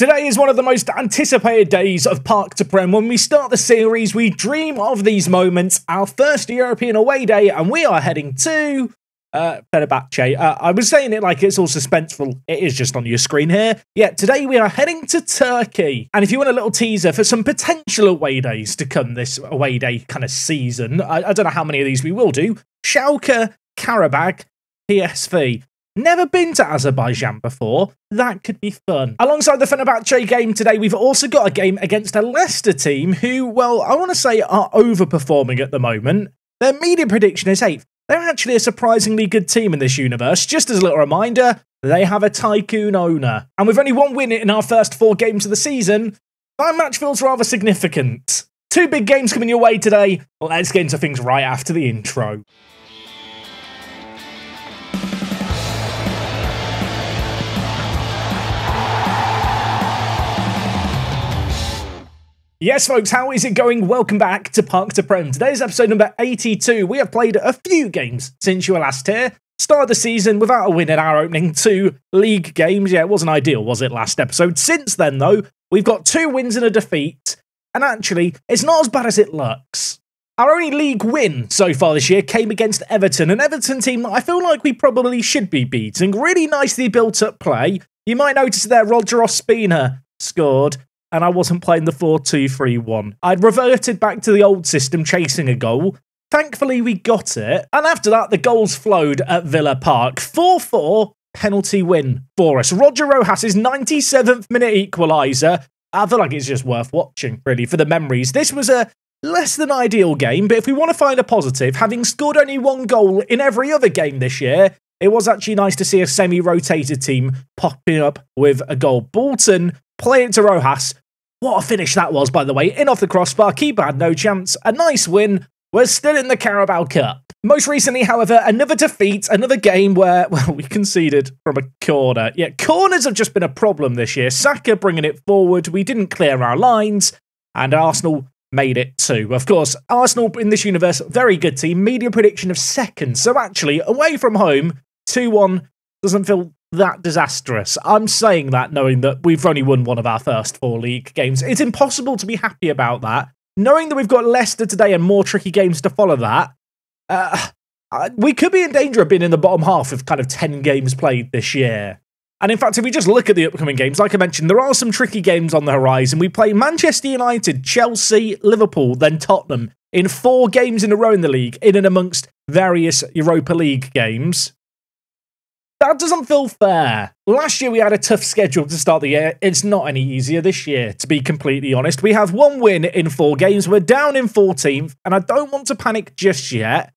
Today is one of the most anticipated days of Park to Prem. When we start the series, we dream of these moments, our first European away day, and we are heading to uh, Uh, I was saying it like it's all suspenseful. It is just on your screen here. Yeah, today we are heading to Turkey. And if you want a little teaser for some potential away days to come this away day kind of season, I, I don't know how many of these we will do. Schalke, Karabag, PSV. Never been to Azerbaijan before. That could be fun. Alongside the Fenerbahce game today, we've also got a game against a Leicester team who, well, I want to say are overperforming at the moment. Their media prediction is 8th. They're actually a surprisingly good team in this universe. Just as a little reminder, they have a tycoon owner. And with only one win in our first four games of the season, that match feels rather significant. Two big games coming your way today. Let's get into things right after the intro. Yes, folks, how is it going? Welcome back to Park to Prem. Today's episode number 82. We have played a few games since you were last here. Start the season without a win in our opening two league games. Yeah, it wasn't ideal, was it, last episode? Since then, though, we've got two wins and a defeat. And actually, it's not as bad as it looks. Our only league win so far this year came against Everton, an Everton team that I feel like we probably should be beating. Really nicely built up play. You might notice there Roger Ospina scored and I wasn't playing the 4 2 3 1. I'd reverted back to the old system chasing a goal. Thankfully, we got it. And after that, the goals flowed at Villa Park 4 4 penalty win for us. Roger Rojas' 97th minute equaliser. I feel like it's just worth watching, really, for the memories. This was a less than ideal game, but if we want to find a positive, having scored only one goal in every other game this year, it was actually nice to see a semi rotated team popping up with a goal. Bolton play it to Rojas, what a finish that was, by the way. In off the crossbar, keeper had no chance. A nice win. We're still in the Carabao Cup. Most recently, however, another defeat, another game where, well, we conceded from a corner. Yeah, corners have just been a problem this year. Saka bringing it forward. We didn't clear our lines, and Arsenal made it too. Of course, Arsenal in this universe, very good team. Media prediction of second. So actually, away from home, 2 1 doesn't feel that disastrous. I'm saying that knowing that we've only won one of our first four league games. It's impossible to be happy about that. Knowing that we've got Leicester today and more tricky games to follow that, uh, uh, we could be in danger of being in the bottom half of kind of 10 games played this year. And in fact, if we just look at the upcoming games, like I mentioned, there are some tricky games on the horizon. We play Manchester United, Chelsea, Liverpool, then Tottenham in four games in a row in the league, in and amongst various Europa League games. That doesn't feel fair. Last year we had a tough schedule to start the year. It's not any easier this year, to be completely honest. We have one win in four games. We're down in 14th, and I don't want to panic just yet,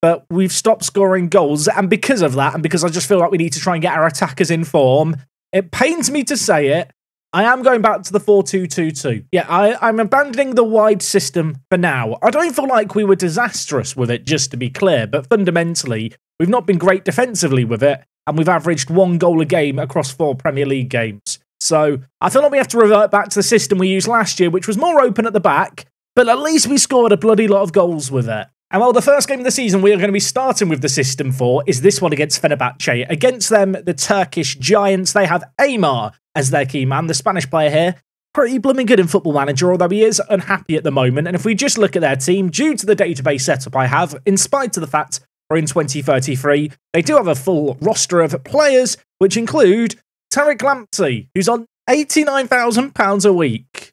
but we've stopped scoring goals. And because of that, and because I just feel like we need to try and get our attackers in form, it pains me to say it. I am going back to the 4 2 2 2. Yeah, I, I'm abandoning the wide system for now. I don't feel like we were disastrous with it, just to be clear, but fundamentally, We've not been great defensively with it, and we've averaged one goal a game across four Premier League games. So I feel like we have to revert back to the system we used last year, which was more open at the back, but at least we scored a bloody lot of goals with it. And while the first game of the season we are going to be starting with the system for is this one against Fenerbahce. Against them, the Turkish Giants, they have Amar as their key man, the Spanish player here. Pretty blooming good in football manager, although he is unhappy at the moment. And if we just look at their team, due to the database setup I have, in spite of the fact in 2033. They do have a full roster of players, which include Tarek Lamptey, who's on £89,000 a week.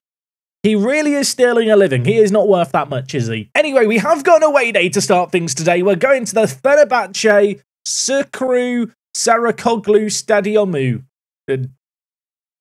He really is stealing a living. He is not worth that much, is he? Anyway, we have got an away day to start things today. We're going to the Fenerbahce Sukru Sarakoglu Stadionu.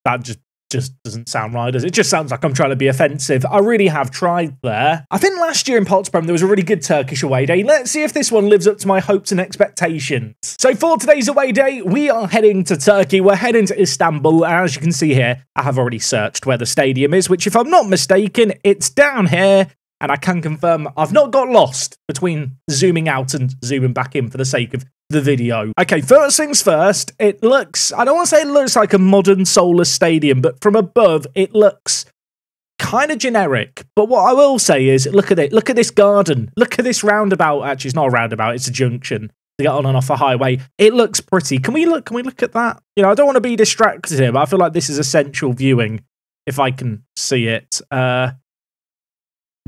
That just just doesn't sound right, does it? it? just sounds like I'm trying to be offensive. I really have tried there. I think last year in Potsdam there was a really good Turkish away day. Let's see if this one lives up to my hopes and expectations. So for today's away day, we are heading to Turkey. We're heading to Istanbul, and as you can see here, I have already searched where the stadium is, which if I'm not mistaken, it's down here and I can confirm I've not got lost between zooming out and zooming back in for the sake of the video. Okay, first things first, it looks, I don't want to say it looks like a modern solar stadium, but from above, it looks kind of generic. But what I will say is, look at it, look at this garden, look at this roundabout. Actually, it's not a roundabout, it's a junction to get on and off a highway. It looks pretty. Can we look, can we look at that? You know, I don't want to be distracted here, but I feel like this is essential viewing if I can see it. Uh,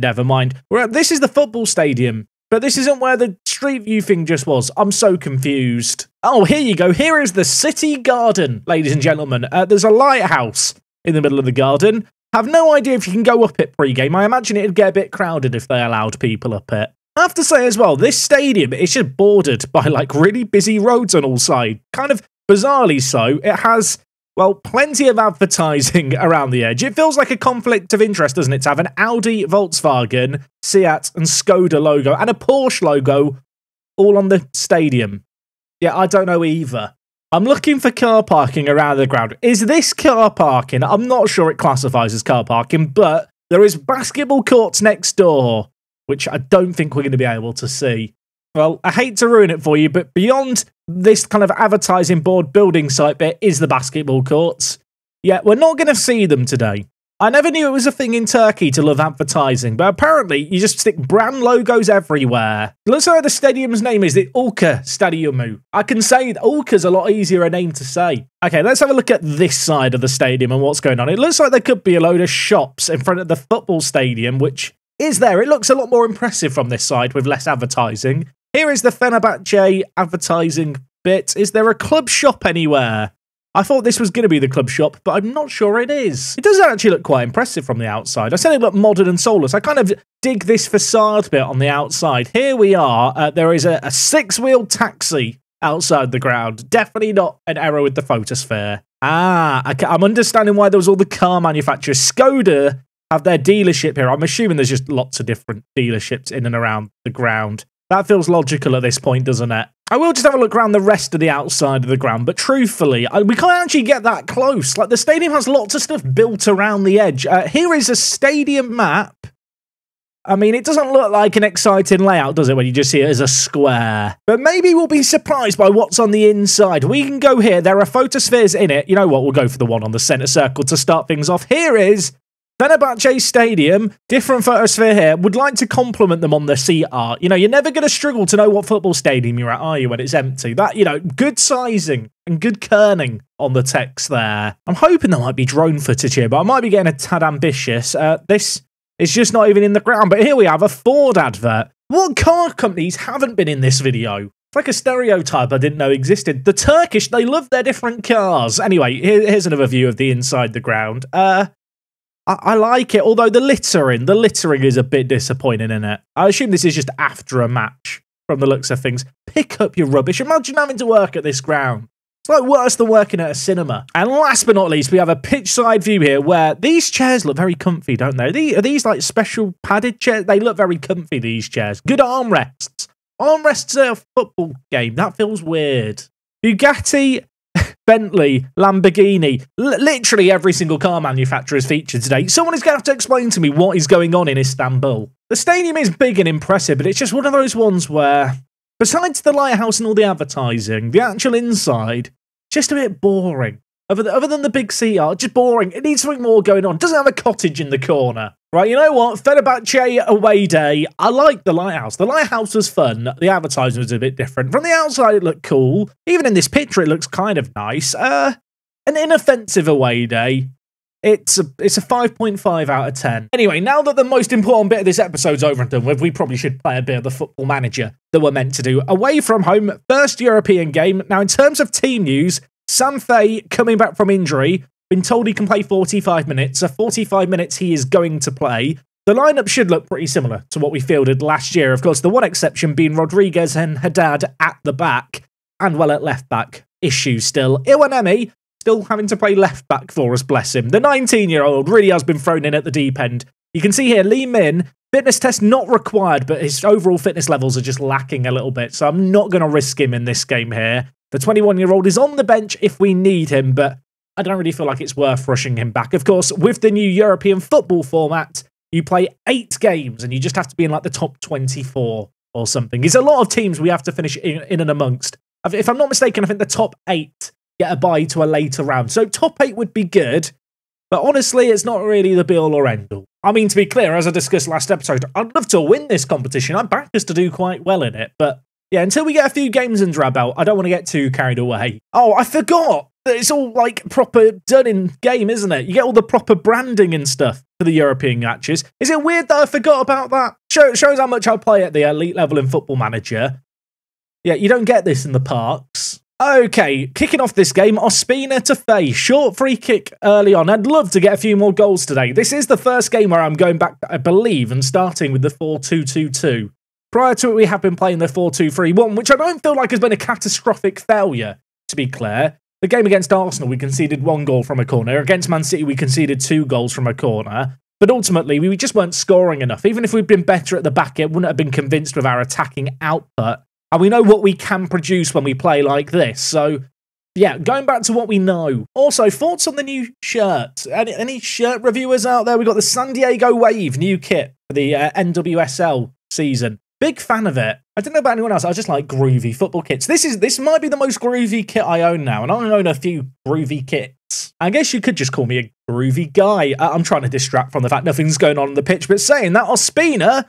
Never mind. We're at, this is the football stadium, but this isn't where the street view thing just was. I'm so confused. Oh, here you go. Here is the city garden, ladies and gentlemen. Uh, there's a lighthouse in the middle of the garden. Have no idea if you can go up it pre-game. I imagine it'd get a bit crowded if they allowed people up it. I have to say as well, this stadium is just bordered by like really busy roads on all sides. Kind of bizarrely so. It has well, plenty of advertising around the edge. It feels like a conflict of interest, doesn't it, to have an Audi, Volkswagen, Seat, and Skoda logo and a Porsche logo all on the stadium? Yeah, I don't know either. I'm looking for car parking around the ground. Is this car parking? I'm not sure it classifies as car parking, but there is basketball courts next door, which I don't think we're going to be able to see well, I hate to ruin it for you, but beyond this kind of advertising board building site bit is the basketball courts. Yeah, we're not going to see them today. I never knew it was a thing in Turkey to love advertising, but apparently you just stick brand logos everywhere. Let's know the stadium's name is the Ulka Stadiumu. I can say Ulka's a lot easier a name to say. Okay, let's have a look at this side of the stadium and what's going on. It looks like there could be a load of shops in front of the football stadium, which is there. It looks a lot more impressive from this side with less advertising. Here is the Fenerbahce advertising bit. Is there a club shop anywhere? I thought this was going to be the club shop, but I'm not sure it is. It does actually look quite impressive from the outside. I said it looked modern and soulless. I kind of dig this facade bit on the outside. Here we are. Uh, there is a, a six-wheeled taxi outside the ground. Definitely not an error with the photosphere. Ah, I, am understanding why there was all the car manufacturers. Skoda have their dealership here. I'm assuming there's just lots of different dealerships in and around the ground. That feels logical at this point, doesn't it? I will just have a look around the rest of the outside of the ground, but truthfully, I, we can't actually get that close. Like, the stadium has lots of stuff built around the edge. Uh, here is a stadium map. I mean, it doesn't look like an exciting layout, does it, when you just see it as a square? But maybe we'll be surprised by what's on the inside. We can go here. There are photospheres in it. You know what? We'll go for the one on the centre circle to start things off. Here is Fenerbahce Stadium, different photosphere here, would like to compliment them on the seat art. You know, you're never going to struggle to know what football stadium you're at, are you, when it's empty? That, you know, good sizing and good kerning on the text there. I'm hoping there might be drone footage here, but I might be getting a tad ambitious. Uh, this is just not even in the ground, but here we have a Ford advert. What car companies haven't been in this video? It's like a stereotype I didn't know existed. The Turkish, they love their different cars. Anyway, here's another view of the inside the ground. Uh, I, I like it, although the littering, the littering is a bit disappointing in it. I assume this is just after a match from the looks of things. Pick up your rubbish. Imagine having to work at this ground. It's like worse than working at a cinema. And last but not least, we have a pitch side view here where these chairs look very comfy, don't they? Are these, are these like special padded chairs? They look very comfy, these chairs. Good armrests. Armrests at a football game. That feels weird. Bugatti Bentley, Lamborghini, L- literally every single car manufacturer is featured today. Someone is going to have to explain to me what is going on in Istanbul. The stadium is big and impressive, but it's just one of those ones where, besides the lighthouse and all the advertising, the actual inside, just a bit boring. Other, than, the big CR, just boring. It needs something more going on. Doesn't have a cottage in the corner. Right, you know what? Fenerbahce away day. I like the lighthouse. The lighthouse was fun. The advertising was a bit different. From the outside, it looked cool. Even in this picture, it looks kind of nice. Uh, an inoffensive away day. It's a it's a 5.5 out of 10. Anyway, now that the most important bit of this episode's over and done with, we probably should play a bit of the football manager that we're meant to do. Away from home, first European game. Now, in terms of team news, Sam coming back from injury been told he can play 45 minutes, so 45 minutes he is going to play. The lineup should look pretty similar to what we fielded last year, of course, the one exception being Rodriguez and Haddad at the back, and well at left back. Issue still. Iwanemi still having to play left back for us, bless him. The 19 year old really has been thrown in at the deep end. You can see here Lee Min, fitness test not required, but his overall fitness levels are just lacking a little bit, so I'm not going to risk him in this game here. The 21 year old is on the bench if we need him, but I don't really feel like it's worth rushing him back. Of course, with the new European football format, you play eight games and you just have to be in like the top 24 or something. It's a lot of teams we have to finish in, in and amongst. If I'm not mistaken, I think the top eight get a bye to a later round. So top eight would be good, but honestly, it's not really the be all or end all. I mean, to be clear, as I discussed last episode, I'd love to win this competition. I'm backers to do quite well in it, but yeah, until we get a few games in our belt, I don't want to get too carried away. Oh, I forgot! it's all like proper done in game, isn't it? You get all the proper branding and stuff for the European matches. Is it weird that I forgot about that? Show, shows how much I play at the elite level in Football Manager. Yeah, you don't get this in the parks. Okay, kicking off this game, Ospina to Faye. Short free kick early on. I'd love to get a few more goals today. This is the first game where I'm going back, I believe, and starting with the 4 2 2 2. Prior to it, we have been playing the 4 2 3 1, which I don't feel like has been a catastrophic failure, to be clear. The game against Arsenal, we conceded one goal from a corner. Against Man City, we conceded two goals from a corner. But ultimately, we just weren't scoring enough. Even if we'd been better at the back, it wouldn't have been convinced with our attacking output. And we know what we can produce when we play like this. So, yeah, going back to what we know. Also, thoughts on the new shirt? Any, any shirt reviewers out there? We've got the San Diego Wave new kit for the uh, NWSL season. Big fan of it. I don't know about anyone else. I just like groovy football kits. This is this might be the most groovy kit I own now, and I own a few groovy kits. I guess you could just call me a groovy guy. I- am trying to distract from the fact nothing's going on on the pitch, but saying that Ospina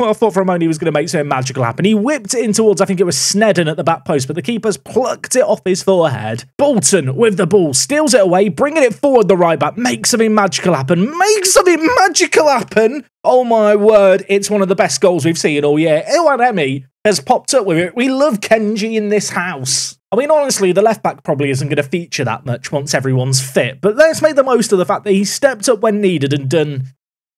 well, I thought for a moment he was going to make something magical happen. He whipped it in towards, I think it was Snedden at the back post, but the keeper's plucked it off his forehead. Bolton with the ball, steals it away, bringing it forward the right back, makes something magical happen, makes something magical happen. Oh my word, it's one of the best goals we've seen all year. Iwan Emi has popped up with it. We love Kenji in this house. I mean, honestly, the left back probably isn't going to feature that much once everyone's fit, but let's make the most of the fact that he stepped up when needed and done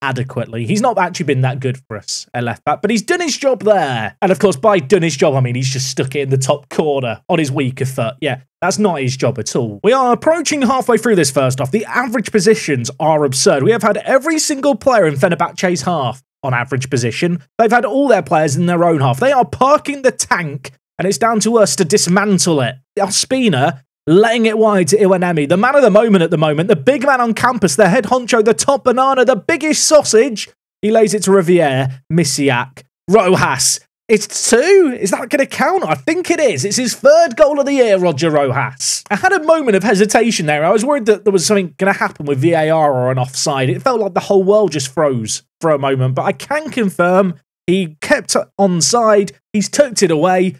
adequately. He's not actually been that good for us at left back, but he's done his job there. And of course, by done his job, I mean he's just stuck it in the top corner on his weaker foot. Yeah, that's not his job at all. We are approaching halfway through this first off. The average positions are absurd. We have had every single player in Fenerbahce's half on average position. They've had all their players in their own half. They are parking the tank and it's down to us to dismantle it. Ospina Letting it wide to Iwanemi, the man of the moment at the moment, the big man on campus, the head honcho, the top banana, the biggest sausage. He lays it to Riviere, Missiak, Rojas. It's two. Is that going to count? I think it is. It's his third goal of the year, Roger Rojas. I had a moment of hesitation there. I was worried that there was something going to happen with VAR or an offside. It felt like the whole world just froze for a moment, but I can confirm he kept on side. He's tucked it away.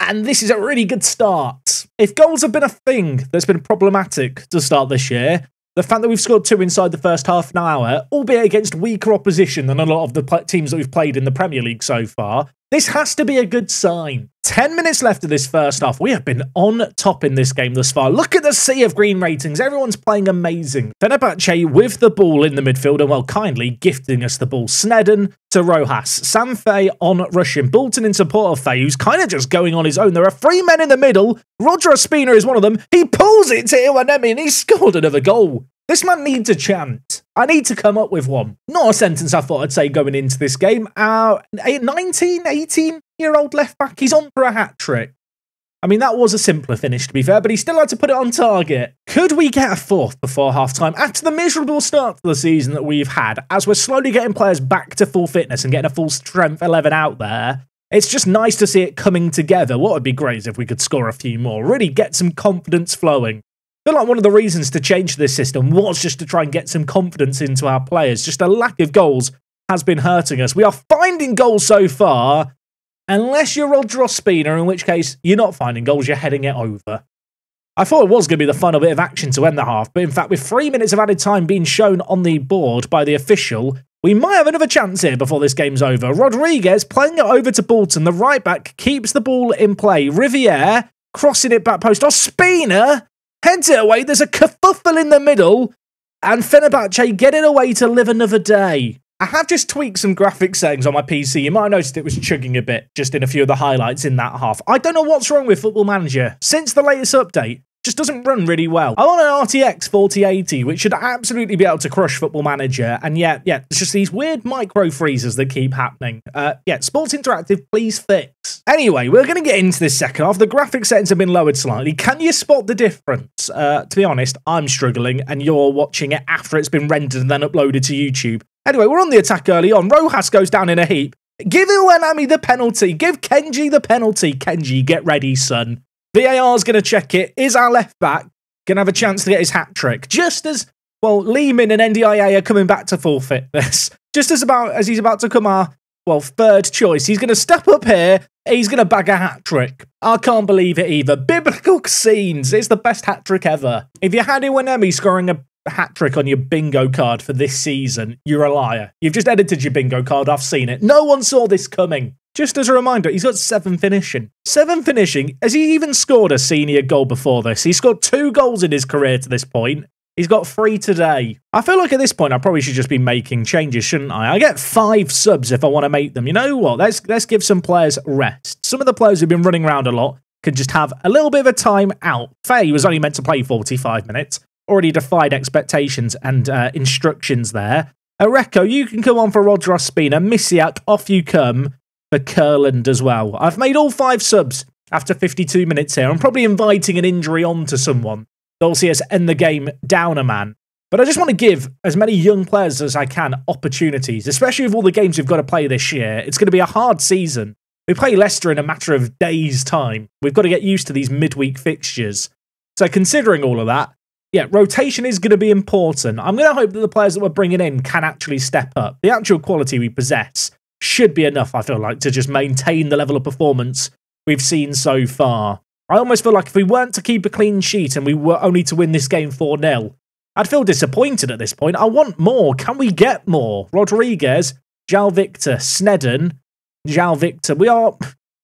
And this is a really good start. If goals have been a thing that's been problematic to start this year, the fact that we've scored two inside the first half an hour, albeit against weaker opposition than a lot of the teams that we've played in the Premier League so far, this has to be a good sign. 10 minutes left of this first half. We have been on top in this game thus far. Look at the sea of green ratings. Everyone's playing amazing. Fenerbahce with the ball in the midfield and, well, kindly gifting us the ball. Snedden to Rojas. Sam Fay on rushing. Bolton in support of Fay, who's kind of just going on his own. There are three men in the middle. Roger Espina is one of them. He pulls it to Iwanemi and he scored another goal. This man needs a chant. I need to come up with one. Not a sentence I thought I'd say going into this game. Uh, 19, 18 year old left back, he's on for a hat trick. I mean, that was a simpler finish, to be fair, but he still had to put it on target. Could we get a fourth before half time after the miserable start to the season that we've had, as we're slowly getting players back to full fitness and getting a full strength 11 out there? It's just nice to see it coming together. What would be great is if we could score a few more, really get some confidence flowing feel like one of the reasons to change this system was just to try and get some confidence into our players. Just a lack of goals has been hurting us. We are finding goals so far, unless you're Rod Rospina, in which case you're not finding goals, you're heading it over. I thought it was going to be the final bit of action to end the half, but in fact, with three minutes of added time being shown on the board by the official, we might have another chance here before this game's over. Rodriguez playing it over to Bolton, the right back keeps the ball in play. Riviere crossing it back post. Ospina Heads it away, there's a kerfuffle in the middle, and Fenerbahce get it away to live another day. I have just tweaked some graphic settings on my PC. You might have noticed it was chugging a bit just in a few of the highlights in that half. I don't know what's wrong with Football Manager. Since the latest update, just doesn't run really well. I want an RTX 4080, which should absolutely be able to crush Football Manager, and yet, yeah, it's just these weird micro freezes that keep happening. Uh, yeah, Sports Interactive, please fix. Anyway, we're going to get into this second half. The graphic settings have been lowered slightly. Can you spot the difference? Uh, to be honest, I'm struggling, and you're watching it after it's been rendered and then uploaded to YouTube. Anyway, we're on the attack early on. Rojas goes down in a heap. Give Iwanami the penalty. Give Kenji the penalty. Kenji, get ready, son. VAR is going to check it. Is our left back going to have a chance to get his hat trick? Just as, well, Lehman and NDIA are coming back to forfeit this. Just as about as he's about to come our, well, third choice, he's going to step up here. He's going to bag a hat trick. I can't believe it either. Biblical scenes. It's the best hat trick ever. If you had Iwanemi scoring a hat trick on your bingo card for this season, you're a liar. You've just edited your bingo card. I've seen it. No one saw this coming. Just as a reminder, he's got seven finishing. Seven finishing. Has he even scored a senior goal before this? He's scored two goals in his career to this point. He's got three today. I feel like at this point I probably should just be making changes, shouldn't I? I get five subs if I want to make them. You know what? Let's let's give some players rest. Some of the players who've been running around a lot can just have a little bit of a time out. Faye was only meant to play 45 minutes. Already defied expectations and uh, instructions there. Areco, you can come on for Roger Spina. Misiak, off you come for Curland as well. I've made all five subs after 52 minutes here. I'm probably inviting an injury on to someone. They'll see us end the game down a man. But I just want to give as many young players as I can opportunities, especially with all the games we've got to play this year. It's going to be a hard season. We play Leicester in a matter of days' time. We've got to get used to these midweek fixtures. So, considering all of that, yeah, rotation is going to be important. I'm going to hope that the players that we're bringing in can actually step up. The actual quality we possess should be enough, I feel like, to just maintain the level of performance we've seen so far. I almost feel like if we weren't to keep a clean sheet and we were only to win this game 4 0, I'd feel disappointed at this point. I want more. Can we get more? Rodriguez, Jal Victor, Sneddon, Jal Victor. We are,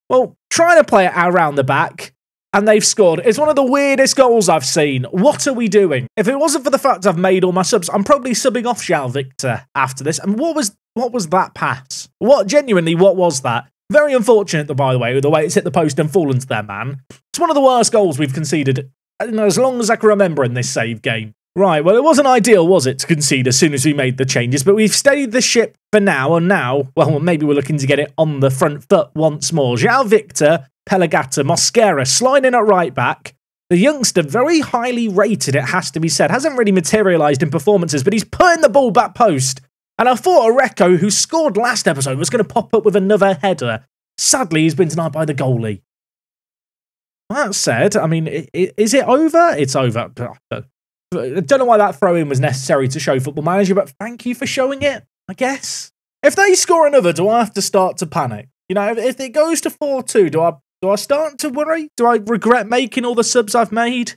well, trying to play it around the back, and they've scored. It's one of the weirdest goals I've seen. What are we doing? If it wasn't for the fact I've made all my subs, I'm probably subbing off Jal Victor after this. And what was what was that pass? What genuinely, what was that? Very unfortunate, by the way, the way it's hit the post and fallen to their man. It's one of the worst goals we've conceded as long as I can remember in this save game. Right, well, it wasn't ideal, was it, to concede as soon as we made the changes, but we've steadied the ship for now, and now, well, maybe we're looking to get it on the front foot once more. João Victor, Pelagata, Mosquera sliding at right back. The youngster, very highly rated, it has to be said, hasn't really materialised in performances, but he's putting the ball back post and I thought Areco, who scored last episode, was going to pop up with another header. Sadly, he's been denied by the goalie. That said, I mean, is it over? It's over. I don't know why that throw in was necessary to show Football Manager, but thank you for showing it, I guess. If they score another, do I have to start to panic? You know, if it goes to 4 2, do I, do I start to worry? Do I regret making all the subs I've made?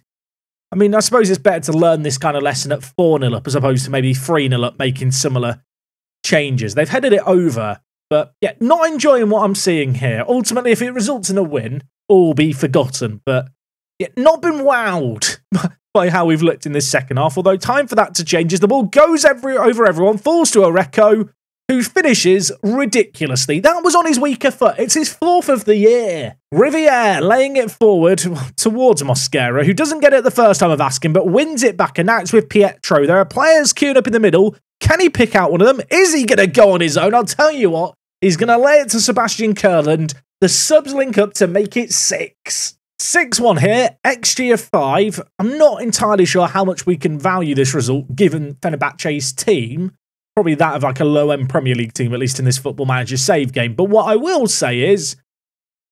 I mean, I suppose it's better to learn this kind of lesson at 4 0 up as opposed to maybe 3 0 up making similar changes. They've headed it over, but yeah, not enjoying what I'm seeing here. Ultimately, if it results in a win, all be forgotten, but yeah, not been wowed by how we've looked in this second half, although time for that to change as the ball goes every, over everyone, falls to a Oreco, who finishes ridiculously. That was on his weaker foot. It's his fourth of the year. Riviere laying it forward towards Mosquera, who doesn't get it the first time of asking, but wins it back, and that's with Pietro. There are players queued up in the middle. Can he pick out one of them? Is he going to go on his own? I'll tell you what, he's going to lay it to Sebastian Kurland. The subs link up to make it six. 6 1 here, XG of 5. I'm not entirely sure how much we can value this result given Fenerbahce's team, probably that of like a low end Premier League team, at least in this football manager save game. But what I will say is,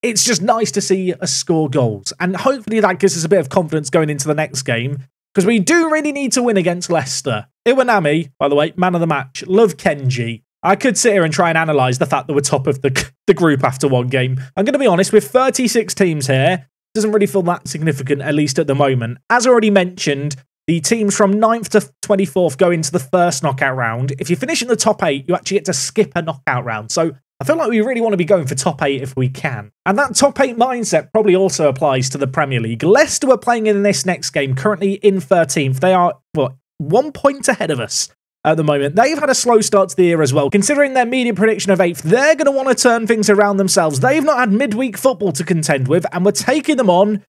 it's just nice to see us score goals. And hopefully that gives us a bit of confidence going into the next game because we do really need to win against Leicester. Iwanami, by the way, man of the match. Love Kenji. I could sit here and try and analyse the fact that we're top of the, the group after one game. I'm going to be honest, with 36 teams here, doesn't really feel that significant, at least at the moment. As already mentioned, the teams from 9th to 24th go into the first knockout round. If you finish in the top 8, you actually get to skip a knockout round. So I feel like we really want to be going for top 8 if we can. And that top 8 mindset probably also applies to the Premier League. Leicester are playing in this next game, currently in 13th. They are, what one point ahead of us at the moment. They've had a slow start to the year as well. Considering their media prediction of 8th, they're going to want to turn things around themselves. They've not had midweek football to contend with, and we're taking them on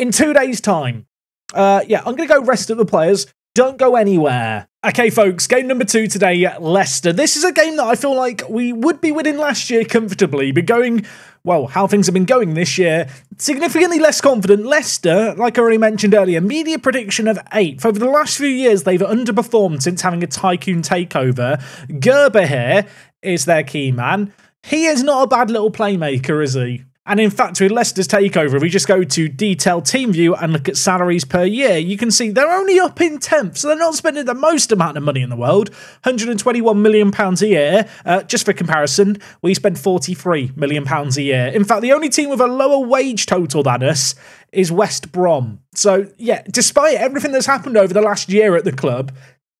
in two days' time. Uh, yeah, I'm going to go rest of the players. Don't go anywhere. Okay, folks, game number two today, Leicester. This is a game that I feel like we would be winning last year comfortably, but going, well, how things have been going this year, significantly less confident. Leicester, like I already mentioned earlier, media prediction of eighth. Over the last few years, they've underperformed since having a tycoon takeover. Gerber here is their key man. He is not a bad little playmaker, is he? And in fact, with Leicester's takeover, if we just go to detailed team view and look at salaries per year, you can see they're only up in 10th, so they're not spending the most amount of money in the world. £121 million a year. Uh, just for comparison, we spend £43 million a year. In fact, the only team with a lower wage total than us is West Brom. So, yeah, despite everything that's happened over the last year at the club,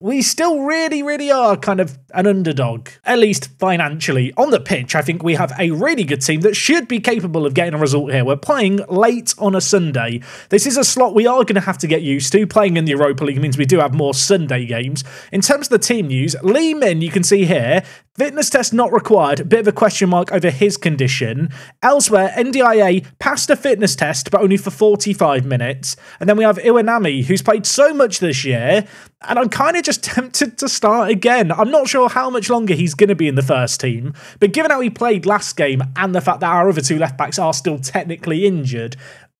we still really, really are kind of an underdog, at least financially. On the pitch, I think we have a really good team that should be capable of getting a result here. We're playing late on a Sunday. This is a slot we are going to have to get used to. Playing in the Europa League means we do have more Sunday games. In terms of the team news, Lee Min, you can see here, Fitness test not required, bit of a question mark over his condition. Elsewhere, NDIA passed a fitness test, but only for 45 minutes. And then we have Iwanami, who's played so much this year, and I'm kind of just tempted to start again. I'm not sure how much longer he's going to be in the first team, but given how he played last game and the fact that our other two left backs are still technically injured,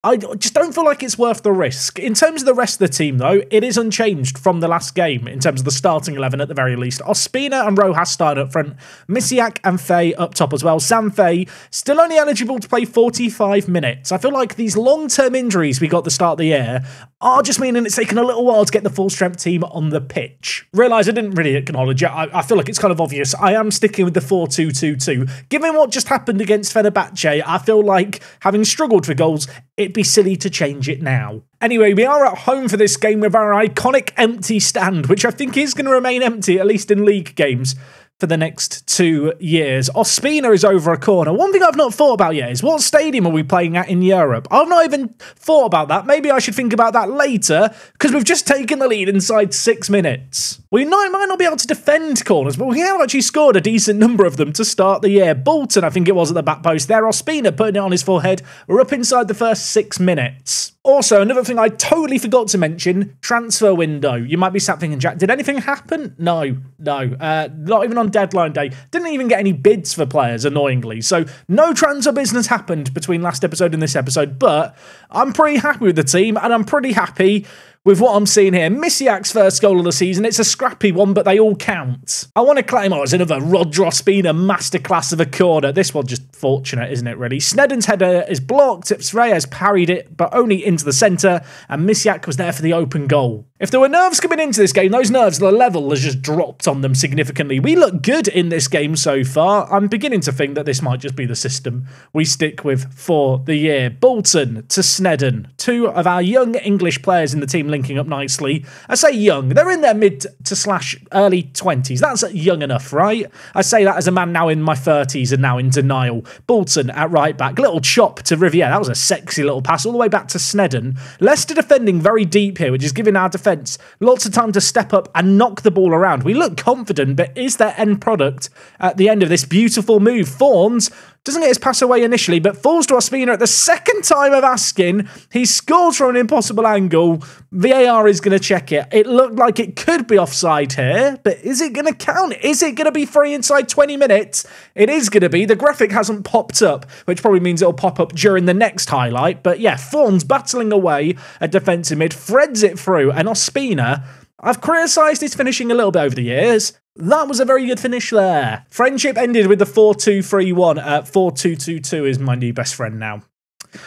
I just don't feel like it's worth the risk. In terms of the rest of the team, though, it is unchanged from the last game in terms of the starting 11 at the very least. Ospina and Rojas start up front, Misiak and Faye up top as well. Sam Faye still only eligible to play 45 minutes. I feel like these long term injuries we got the start of the year are oh, just meaning it's taken a little while to get the full strength team on the pitch. Realise I didn't really acknowledge it. I, I, feel like it's kind of obvious. I am sticking with the 4 2 2 2. Given what just happened against Fenerbahce, I feel like having struggled for goals, it'd be silly to change it now. Anyway, we are at home for this game with our iconic empty stand, which I think is going to remain empty, at least in league games for the next two years. Ospina is over a corner. One thing I've not thought about yet is what stadium are we playing at in Europe? I've not even thought about that. Maybe I should think about that later because we've just taken the lead inside six minutes. We might not be able to defend corners, but we have actually scored a decent number of them to start the year. Bolton, I think it was at the back post there. Ospina putting it on his forehead. We're up inside the first six minutes. Also, another thing I totally forgot to mention transfer window. You might be sat thinking, Jack, did anything happen? No, no. Uh, not even on deadline day. Didn't even get any bids for players, annoyingly. So, no transfer business happened between last episode and this episode, but I'm pretty happy with the team and I'm pretty happy with what I'm seeing here. Misiak's first goal of the season. It's a scrappy one, but they all count. I want to claim, oh, it's another being a masterclass of a corner. This one just fortunate, isn't it, really? Sneddon's header is blocked. Reyes parried it, but only into the centre, and Misiak was there for the open goal. If there were nerves coming into this game, those nerves, the level has just dropped on them significantly. We look good in this game so far. I'm beginning to think that this might just be the system we stick with for the year. Bolton to Snedden, two of our young English players in the team linking up nicely. I say young, they're in their mid to slash early 20s. That's young enough, right? I say that as a man now in my 30s and now in denial. Bolton at right back, little chop to Riviera. That was a sexy little pass all the way back to Snedden. Leicester defending very deep here, which is giving our defence defense, lots of time to step up and knock the ball around. We look confident, but is their end product at the end of this beautiful move? Fawns doesn't get his pass away initially, but falls to Ospina at the second time of asking. He scores from an impossible angle. VAR is going to check it. It looked like it could be offside here, but is it going to count? Is it going to be free inside 20 minutes? It is going to be. The graphic hasn't popped up, which probably means it'll pop up during the next highlight. But yeah, Fawns battling away a defensive mid, threads it through, and Ospina I've criticised his finishing a little bit over the years. That was a very good finish there. Friendship ended with the 4-2-3-1 4-2-2-2 is my new best friend now.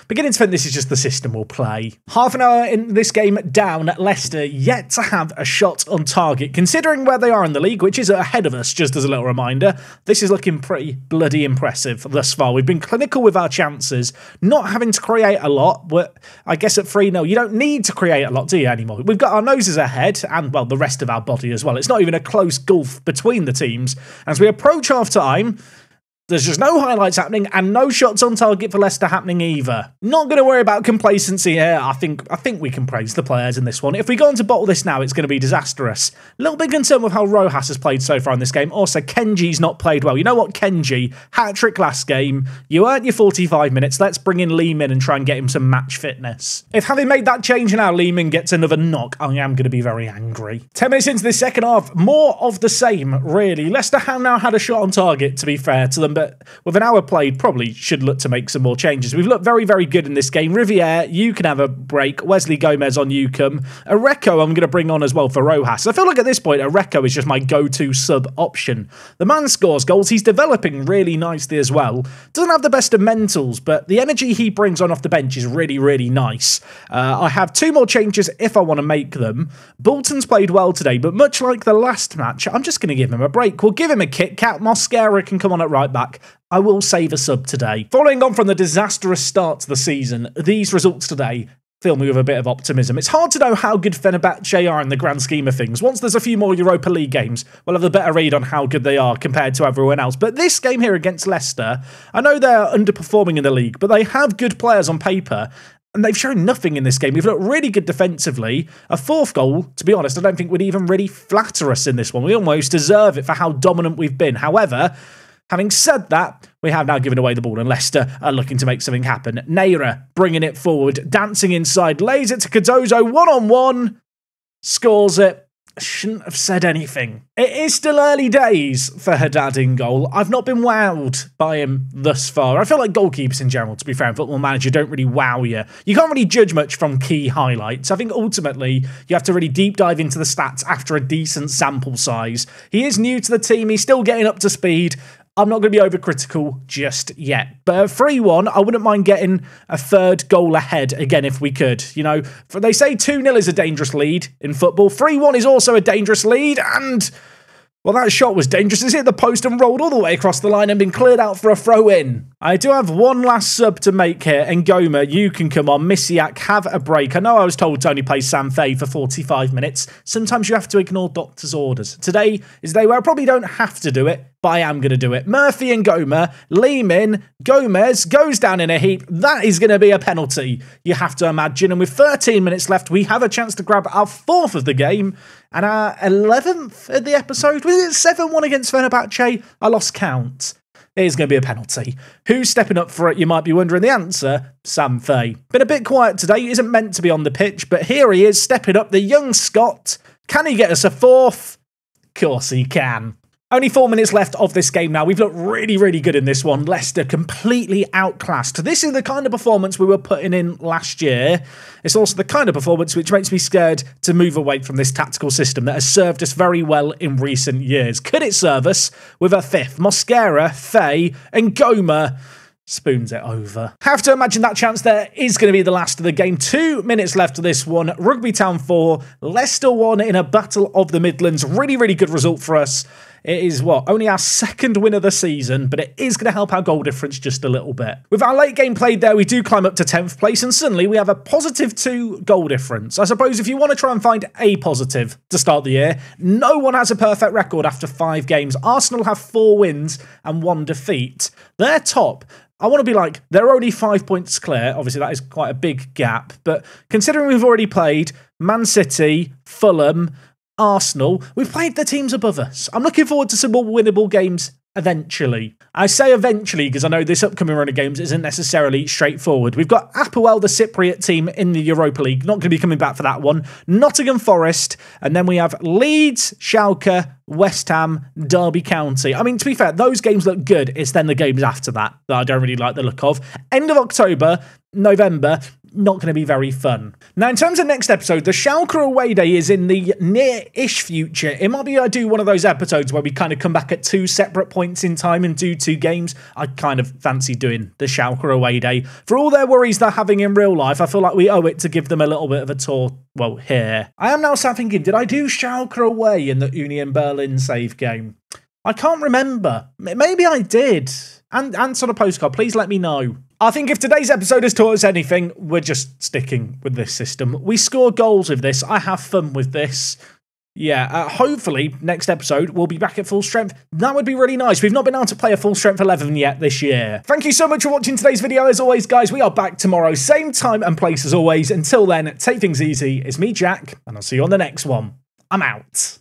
Beginning to think this is just the system we'll play. Half an hour in this game down, Leicester yet to have a shot on target. Considering where they are in the league, which is ahead of us, just as a little reminder, this is looking pretty bloody impressive thus far. We've been clinical with our chances, not having to create a lot, but I guess at 3 0, you don't need to create a lot, do you, anymore? We've got our noses ahead and, well, the rest of our body as well. It's not even a close gulf between the teams. As we approach half time, there's just no highlights happening and no shots on target for Leicester happening either. Not going to worry about complacency here. I think I think we can praise the players in this one. If we go on to bottle this now, it's going to be disastrous. A little bit concerned with how Rojas has played so far in this game. Also, Kenji's not played well. You know what, Kenji? Hat-trick last game. You earned your 45 minutes. Let's bring in Lehman and try and get him some match fitness. If having made that change now Lehman gets another knock, I am going to be very angry. 10 minutes into the second half, more of the same, really. Leicester have now had a shot on target, to be fair, to them that, with an hour played, probably should look to make some more changes. We've looked very, very good in this game. Riviere, you can have a break. Wesley Gomez on Newcomb. Areco, I'm going to bring on as well for Rojas. I feel like at this point, Areco is just my go to sub option. The man scores goals. He's developing really nicely as well. Doesn't have the best of mentals, but the energy he brings on off the bench is really, really nice. Uh, I have two more changes if I want to make them. Bolton's played well today, but much like the last match, I'm just going to give him a break. We'll give him a Kit Kat. Mosquera can come on at right back back, I will save a sub today. Following on from the disastrous start to the season, these results today fill me with a bit of optimism. It's hard to know how good Fenerbahce are in the grand scheme of things. Once there's a few more Europa League games, we'll have a better read on how good they are compared to everyone else. But this game here against Leicester, I know they're underperforming in the league, but they have good players on paper. And they've shown nothing in this game. We've looked really good defensively. A fourth goal, to be honest, I don't think would even really flatter us in this one. We almost deserve it for how dominant we've been. However, Having said that, we have now given away the ball and Leicester are looking to make something happen. Neira bringing it forward, dancing inside, lays it to Kadozo one on one, scores it. Shouldn't have said anything. It is still early days for Haddad in goal. I've not been wowed by him thus far. I feel like goalkeepers in general, to be fair, in Football Manager don't really wow you. You can't really judge much from key highlights. I think ultimately you have to really deep dive into the stats after a decent sample size. He is new to the team, he's still getting up to speed, I'm not going to be overcritical just yet. But a 3 1, I wouldn't mind getting a third goal ahead again if we could. You know, they say 2 0 is a dangerous lead in football. 3 1 is also a dangerous lead. And, well, that shot was dangerous. It hit the post and rolled all the way across the line and been cleared out for a throw in. I do have one last sub to make here. And Goma, you can come on. Missiak, have a break. I know I was told to only play Sam Fay for 45 minutes. Sometimes you have to ignore doctor's orders. Today is the day where I probably don't have to do it, but I am going to do it. Murphy and Goma, Lehman, Gomez goes down in a heap. That is going to be a penalty, you have to imagine. And with 13 minutes left, we have a chance to grab our fourth of the game and our 11th of the episode. Was it 7 1 against Fenerbahce? I lost count. It's going to be a penalty. Who's stepping up for it, you might be wondering the answer? Sam Fay. Been a bit quiet today, he isn't meant to be on the pitch, but here he is stepping up, the young Scot. Can he get us a fourth? Of course he can. Only four minutes left of this game now. We've looked really, really good in this one. Leicester completely outclassed. This is the kind of performance we were putting in last year. It's also the kind of performance which makes me scared to move away from this tactical system that has served us very well in recent years. Could it serve us with a fifth? Mosquera, Faye, and Goma spoons it over. Have to imagine that chance there is going to be the last of the game. Two minutes left of this one. Rugby Town 4, Leicester 1 in a battle of the Midlands. Really, really good result for us. It is what? Only our second win of the season, but it is going to help our goal difference just a little bit. With our late game played there, we do climb up to 10th place, and suddenly we have a positive two goal difference. I suppose if you want to try and find a positive to start the year, no one has a perfect record after five games. Arsenal have four wins and one defeat. They're top, I want to be like, they're only five points clear. Obviously, that is quite a big gap. But considering we've already played Man City, Fulham, Arsenal. We've played the teams above us. I'm looking forward to some more winnable games eventually. I say eventually because I know this upcoming run of games isn't necessarily straightforward. We've got Apoel, the Cypriot team in the Europa League, not going to be coming back for that one. Nottingham Forest, and then we have Leeds, Schalke, West Ham, Derby County. I mean, to be fair, those games look good. It's then the games after that that I don't really like the look of. End of October, November, not going to be very fun. Now, in terms of next episode, the Schalke away day is in the near-ish future. It might be I do one of those episodes where we kind of come back at two separate points in time and do two games. I kind of fancy doing the Schalke away day. For all their worries they're having in real life, I feel like we owe it to give them a little bit of a tour, well, here. I am now sat thinking, did I do Schalke away in the Union Berlin save game? I can't remember. Maybe I did. And answer the postcard. Please let me know. I think if today's episode has taught us anything, we're just sticking with this system. We score goals with this. I have fun with this. Yeah, uh, hopefully next episode we'll be back at full strength. That would be really nice. We've not been able to play a full strength 11 yet this year. Thank you so much for watching today's video. As always, guys, we are back tomorrow, same time and place as always. Until then, take things easy. It's me, Jack, and I'll see you on the next one. I'm out.